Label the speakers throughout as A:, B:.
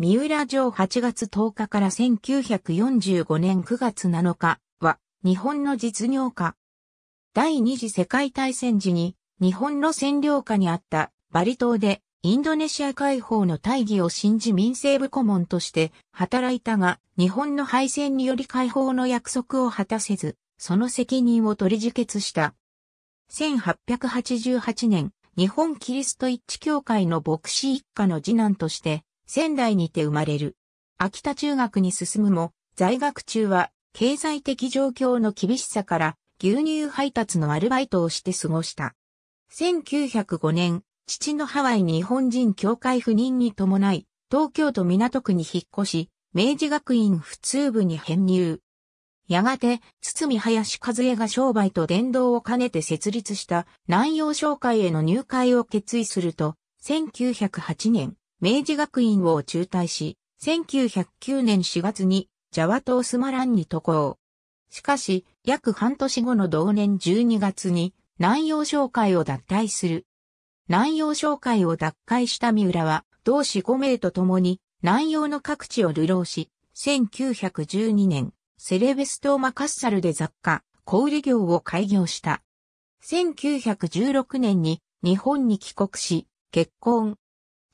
A: 三浦城8月10日から1945年9月7日は日本の実業家。第二次世界大戦時に日本の占領下にあったバリ島でインドネシア解放の大義を信じ民政部顧問として働いたが日本の敗戦により解放の約束を果たせずその責任を取り自決した。1888年日本キリスト一致協会の牧師一家の次男として仙台にて生まれる。秋田中学に進むも、在学中は経済的状況の厳しさから牛乳配達のアルバイトをして過ごした。1905年、父のハワイ日本人協会赴任に伴い、東京都港区に引っ越し、明治学院普通部に編入。やがて、堤林和江が商売と伝道を兼ねて設立した南洋商会への入会を決意すると、1908年、明治学院を中退し、1909年4月にジャワ島スマランに渡航。しかし、約半年後の同年12月に南洋商会を脱退する。南洋商会を脱会した三浦は、同志5名と共に南洋の各地を流浪し、1912年、セレベストーマカッサルで雑貨、小売業を開業した。1916年に日本に帰国し、結婚、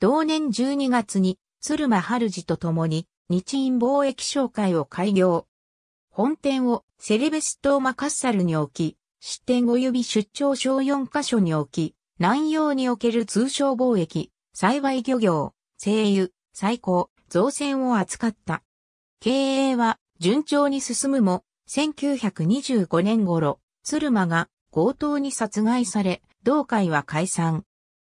A: 同年12月に鶴間春治と共に日印貿易商会を開業。本店をセレベストーマカッサルに置き、出店及び出張小4カ所に置き、南洋における通商貿易、幸い漁業、精油、最高、造船を扱った。経営は順調に進むも、1925年頃、鶴間が強盗に殺害され、同会は解散。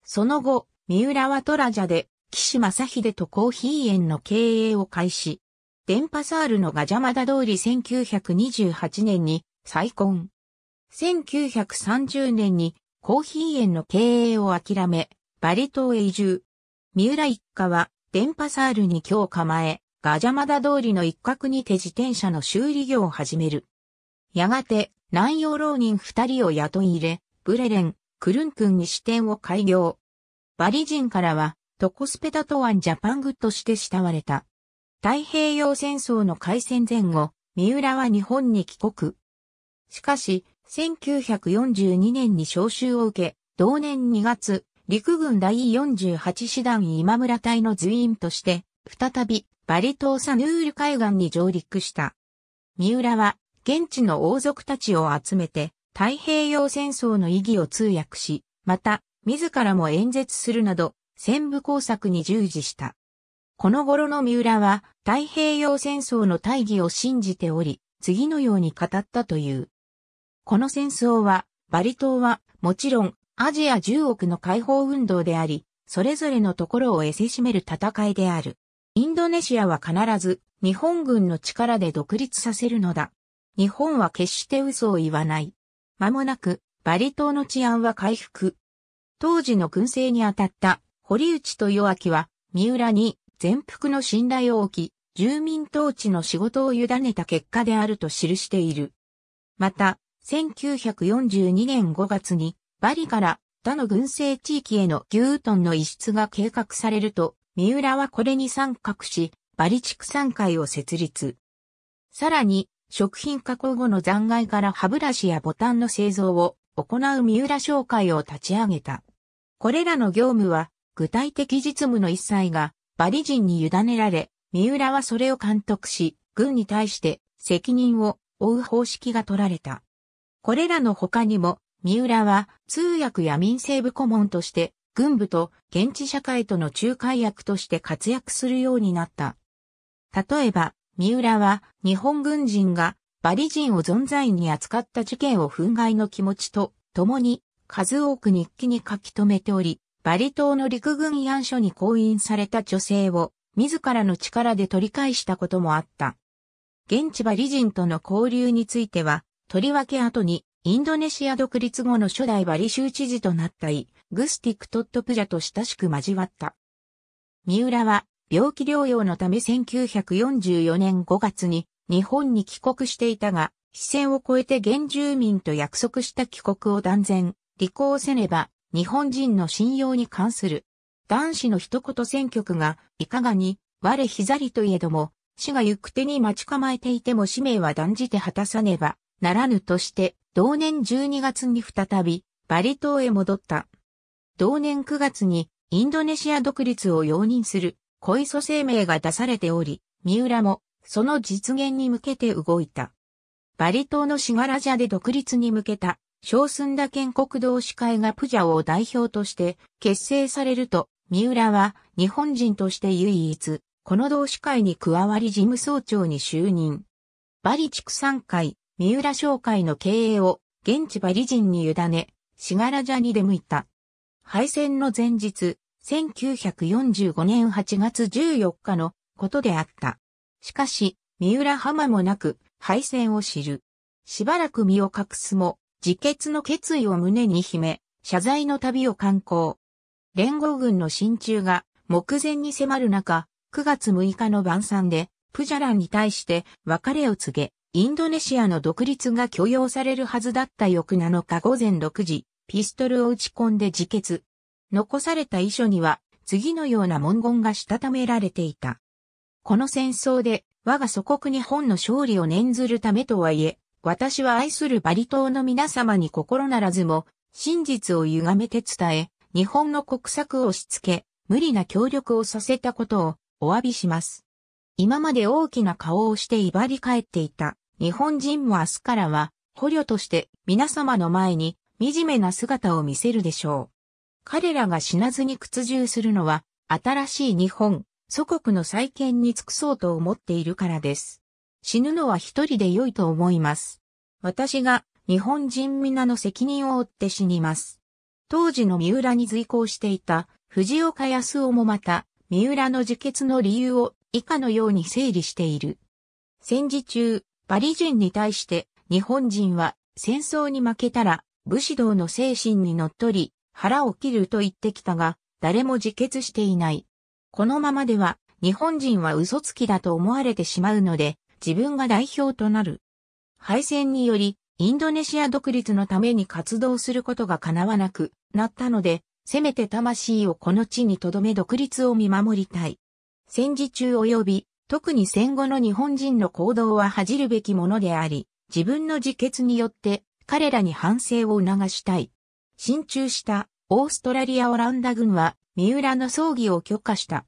A: その後、三浦はトラジャで、岸正秀とコーヒー園の経営を開始。デンパサールのガジャマダ通り1928年に再婚。1930年にコーヒー園の経営を諦め、バリ島へ移住。三浦一家はデンパサールに今日構え、ガジャマダ通りの一角にて自転車の修理業を始める。やがて、南洋浪人二人を雇い入れ、ブレレン、クルン君に支店を開業。バリ人からは、トコスペタトワンジャパングとして慕われた。太平洋戦争の開戦前後、三浦は日本に帰国。しかし、1942年に召集を受け、同年2月、陸軍第48師団今村隊の随員として、再び、バリ島サヌール海岸に上陸した。三浦は、現地の王族たちを集めて、太平洋戦争の意義を通訳し、また、自らも演説するなど、戦部工作に従事した。この頃の三浦は太平洋戦争の大義を信じており、次のように語ったという。この戦争は、バリ島は、もちろん、アジア10億の解放運動であり、それぞれのところをえせしめる戦いである。インドネシアは必ず、日本軍の力で独立させるのだ。日本は決して嘘を言わない。間もなく、バリ島の治安は回復。当時の軍政にあたった堀内豊明は、三浦に全幅の信頼を置き、住民統治の仕事を委ねた結果であると記している。また、1942年5月に、バリから他の軍政地域への牛トンの輸出が計画されると、三浦はこれに参画し、バリ地区産会を設立。さらに、食品加工後の残骸から歯ブラシやボタンの製造を行う三浦商会を立ち上げた。これらの業務は、具体的実務の一切が、バリ人に委ねられ、三浦はそれを監督し、軍に対して責任を負う方式が取られた。これらの他にも、三浦は通訳や民政部顧問として、軍部と現地社会との仲介役として活躍するようになった。例えば、三浦は日本軍人がバリ人を存在に扱った事件を憤慨の気持ちと共に数多く日記に書き留めており、バリ島の陸軍慰安所に婚姻された女性を自らの力で取り返したこともあった。現地バリ人との交流については、とりわけ後にインドネシア独立後の初代バリ州知事となったイ・グスティクトットプジャと親しく交わった。三浦は病気療養のため1944年5月に日本に帰国していたが、視線を越えて原住民と約束した帰国を断然履行せねば、日本人の信用に関する。男子の一言選挙区が、いかがに、我ひざりといえども、死が行く手に待ち構えていても使命は断じて果たさねば、ならぬとして、同年12月に再び、バリ島へ戻った。同年9月に、インドネシア独立を容認する、恋磯声明が出されており、三浦も、その実現に向けて動いた。バリ島のシガラジャで独立に向けた小寸田建国同志会がプジャオを代表として結成されると、三浦は日本人として唯一、この同志会に加わり事務総長に就任。バリ地区産会、三浦商会の経営を現地バリ人に委ね、しがらじゃに出向いた。敗戦の前日、1945年8月14日のことであった。しかし、三浦浜もなく敗戦を知る。しばらく身を隠すも、自決の決意を胸に秘め、謝罪の旅を観光。連合軍の進駐が目前に迫る中、9月6日の晩餐で、プジャランに対して別れを告げ、インドネシアの独立が許容されるはずだった翌7日午前6時、ピストルを打ち込んで自決。残された遺書には、次のような文言がしたためられていた。この戦争で、我が祖国日本の勝利を念ずるためとはいえ、私は愛するバリ島の皆様に心ならずも、真実を歪めて伝え、日本の国策を押し付け、無理な協力をさせたことをお詫びします。今まで大きな顔をして威張り返っていた日本人も明日からは捕虜として皆様の前に惨めな姿を見せるでしょう。彼らが死なずに屈従するのは新しい日本、祖国の再建に尽くそうと思っているからです。死ぬのは一人で良いと思います。私が日本人皆の責任を負って死にます。当時の三浦に随行していた藤岡康夫もまた三浦の自決の理由を以下のように整理している。戦時中、パリ人に対して日本人は戦争に負けたら武士道の精神に則っり腹を切ると言ってきたが誰も自決していない。このままでは日本人は嘘つきだと思われてしまうので自分が代表となる。敗戦により、インドネシア独立のために活動することが叶わなくなったので、せめて魂をこの地に留め独立を見守りたい。戦時中及び、特に戦後の日本人の行動は恥じるべきものであり、自分の自決によって彼らに反省を促したい。進駐したオーストラリア・オランダ軍は三浦の葬儀を許可した。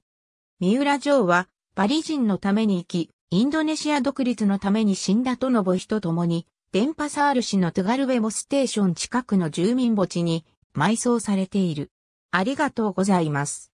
A: 三浦城はパリ人のために生き、インドネシア独立のために死んだとのボ氏ともに、デンパサール市のトゥガルウェボステーション近くの住民墓地に埋葬されている。ありがとうございます。